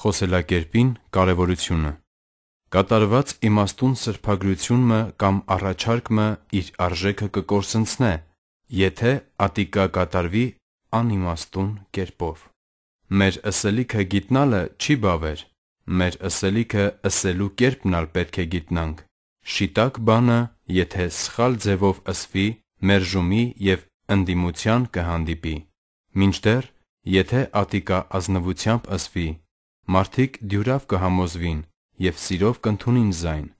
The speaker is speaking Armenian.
խոսելակերպին կարևորությունը Կատարված իմաստուն սրբագրությունը կամ առաջարկը իր արժեքը կկորցնցնե, եթե ատիկա կատարվի անիմաստուն կերպով։ Մեր ըսելիքը գիտնալը չի բավեր, մեր ըսելիքը ըսելու կերպն ալ պետք է գիտնանք։ Շիտակ բանը, եթե սխալ ձևով ըսվի, մերժումի եւ ընդդիմության կհանդիպի։ Մինչդեռ, եթե ատիկա ազնվությամբ ըսվի, Մարդիկ դյուրավ կհամոզվին եւ սիրով կընդունին զայն